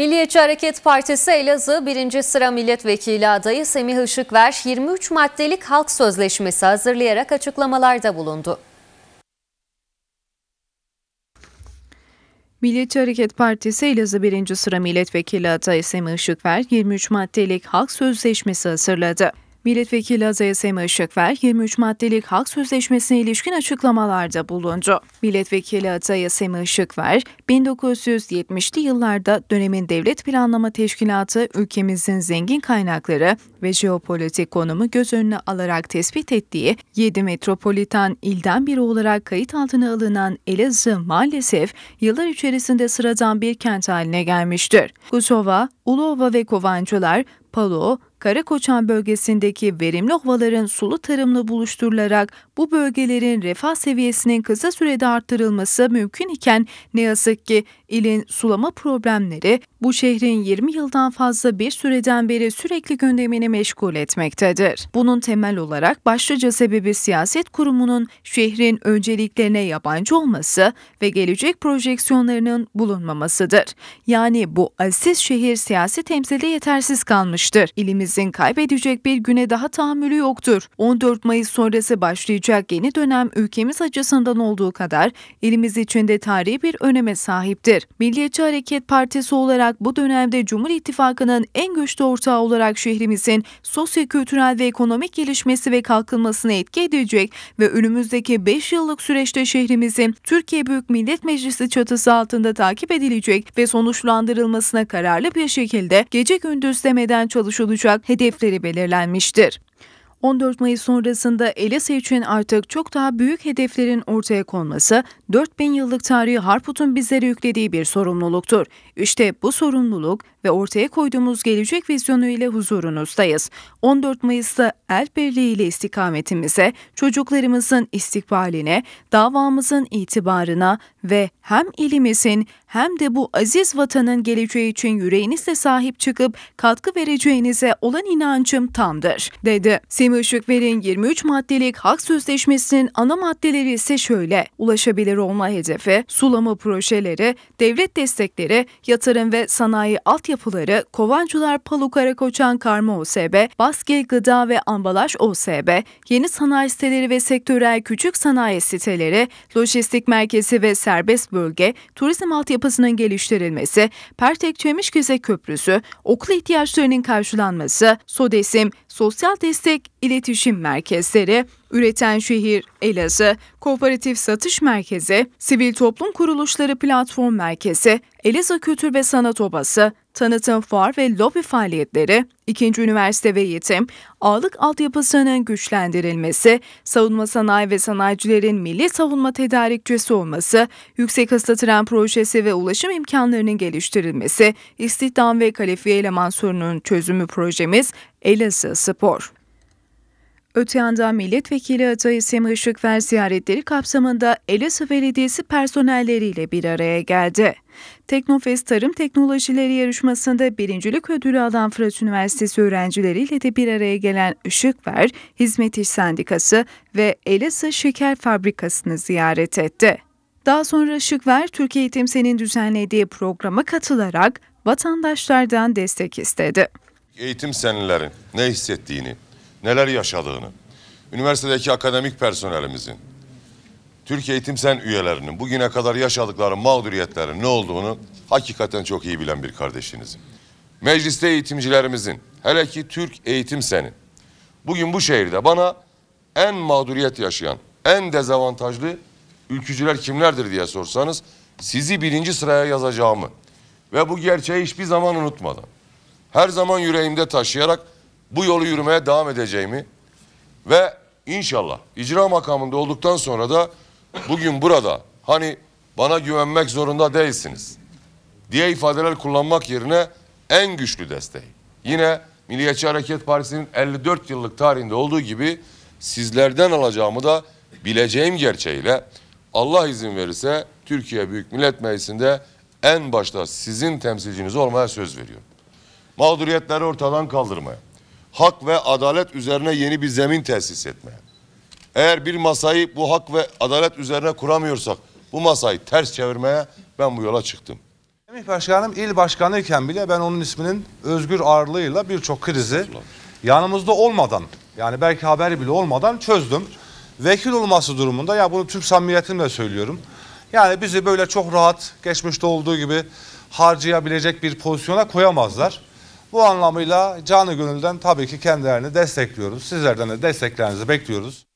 Milliyetçi Hareket Partisi Elazığ 1. sıra milletvekili adayı Semih Işıkver 23 maddelik halk sözleşmesi hazırlayarak açıklamalarda bulundu. Milliyetçi Hareket Partisi Elazığ 1. sıra milletvekili adayı Semih Işıkver 23 maddelik halk sözleşmesi hazırladı. Milletvekili AZSM Işıkver, 23 maddelik halk sözleşmesine ilişkin açıklamalarda bulundu. Milletvekili AZSM Işıkver, 1970'li yıllarda dönemin devlet planlama teşkilatı ülkemizin zengin kaynakları ve jeopolitik konumu göz önüne alarak tespit ettiği 7 metropolitan ilden biri olarak kayıt altına alınan Elazığ maalesef yıllar içerisinde sıradan bir kent haline gelmiştir. Kosova, Ulova ve Kovancılar, Palo, Karakoçan bölgesindeki verimli ovaların sulu tarımla buluşturularak bu bölgelerin refah seviyesinin kısa sürede arttırılması mümkün iken ne yazık ki ilin sulama problemleri bu şehrin 20 yıldan fazla bir süreden beri sürekli gündemini meşgul etmektedir. Bunun temel olarak başlıca sebebi siyaset kurumunun şehrin önceliklerine yabancı olması ve gelecek projeksiyonlarının bulunmamasıdır. Yani bu aziz şehir siyasi temsili yetersiz kalmıştır. İlimizin kaybedecek bir güne daha tahammülü yoktur. 14 Mayıs sonrası başlayacak ancak yeni dönem ülkemiz açısından olduğu kadar elimiz için de tarihi bir öneme sahiptir. Milliyetçi Hareket Partisi olarak bu dönemde Cumhur İttifakı'nın en güçlü ortağı olarak şehrimizin sosyo-kültürel ve ekonomik gelişmesi ve kalkınmasına etki edecek ve önümüzdeki 5 yıllık süreçte şehrimizin Türkiye Büyük Millet Meclisi çatısı altında takip edilecek ve sonuçlandırılmasına kararlı bir şekilde gece gündüz demeden çalışılacak hedefleri belirlenmiştir. 14 Mayıs sonrasında Elisa için artık çok daha büyük hedeflerin ortaya konması 4000 yıllık tarihi Harput'un bizlere yüklediği bir sorumluluktur. İşte bu sorumluluk ve ortaya koyduğumuz gelecek vizyonu ile huzurunuzdayız. 14 Mayıs'ta el birliğiyle istikametimize, çocuklarımızın istikbaline, davamızın itibarına ve hem ilimizin hem de bu aziz vatanın geleceği için yüreğinizle sahip çıkıp katkı vereceğinize olan inancım tamdır, dedi. Semih Işıkver'in 23 maddelik hak sözleşmesinin ana maddeleri ise şöyle. Ulaşabilir olma hedefi, sulama projeleri, devlet destekleri, yatırım ve sanayi altyapıları, Kovancılar Palu Karakoçan Karma OSB, Baskil Gıda ve Ambalaj OSB, yeni sanayi siteleri ve sektörel küçük sanayi siteleri, lojistik merkezi ve servis serbest bölge, turizm altyapısının geliştirilmesi, Pertek Çemişkese Köprüsü, okul ihtiyaçlarının karşılanması, SODESİM, Sosyal Destek İletişim Merkezleri, Üreten Şehir, Elazığ, Kooperatif Satış Merkezi, Sivil Toplum Kuruluşları Platform Merkezi, Elazığ Kültür ve Sanat Obası, tanıtım fuar ve lobi faaliyetleri, ikinci üniversite ve eğitim, ağlık altyapısının güçlendirilmesi, savunma sanayi ve sanayicilerin milli savunma tedarikçisi olması, yüksek hızlı tren projesi ve ulaşım imkanlarının geliştirilmesi, istihdam ve kalifiye eleman sorununun çözümü projemiz Elazığ Spor. Öte yandan milletvekili adayı Semih Işıkver ziyaretleri kapsamında Elazığ Belediyesi personelleriyle bir araya geldi. Teknofest Tarım Teknolojileri yarışmasında birincilik ödülü alan Fırat Üniversitesi öğrencileriyle de bir araya gelen Işıkver, Hizmet İş Sendikası ve Elazığ Şeker Fabrikası'nı ziyaret etti. Daha sonra Işıkver, Türkiye Eğitim Sen'in düzenlediği programa katılarak vatandaşlardan destek istedi. Eğitim senelerin ne hissettiğini, neler yaşadığını, üniversitedeki akademik personelimizin, Türk Eğitim Sen üyelerinin bugüne kadar yaşadıkları mağduriyetlerin ne olduğunu hakikaten çok iyi bilen bir kardeşinizim. Mecliste eğitimcilerimizin, hele ki Türk Eğitim Sen'in, bugün bu şehirde bana en mağduriyet yaşayan, en dezavantajlı ülkücüler kimlerdir diye sorsanız, sizi birinci sıraya yazacağımı ve bu gerçeği hiçbir zaman unutmadan, her zaman yüreğimde taşıyarak bu yolu yürümeye devam edeceğimi ve inşallah icra makamında olduktan sonra da bugün burada hani bana güvenmek zorunda değilsiniz diye ifadeler kullanmak yerine en güçlü desteği yine Milliyetçi Hareket Partisi'nin 54 yıllık tarihinde olduğu gibi sizlerden alacağımı da bileceğim gerçeğiyle Allah izin verirse Türkiye Büyük Millet Meclisi'nde en başta sizin temsilciniz olmaya söz veriyorum. Mağduriyetleri ortadan kaldırmaya, hak ve adalet üzerine yeni bir zemin tesis etmeye. Eğer bir masayı bu hak ve adalet üzerine kuramıyorsak bu masayı ters çevirmeye ben bu yola çıktım. Semih Başkanım il başkanıyken bile ben onun isminin özgür ağırlığıyla birçok krizi yanımızda olmadan yani belki haberi bile olmadan çözdüm. Vekil olması durumunda ya bunu tüm samimiyetimle söylüyorum. Yani bizi böyle çok rahat geçmişte olduğu gibi harcayabilecek bir pozisyona koyamazlar. Bu anlamıyla canı gönülden tabii ki kendilerini destekliyoruz. Sizlerden de desteklerinizi bekliyoruz.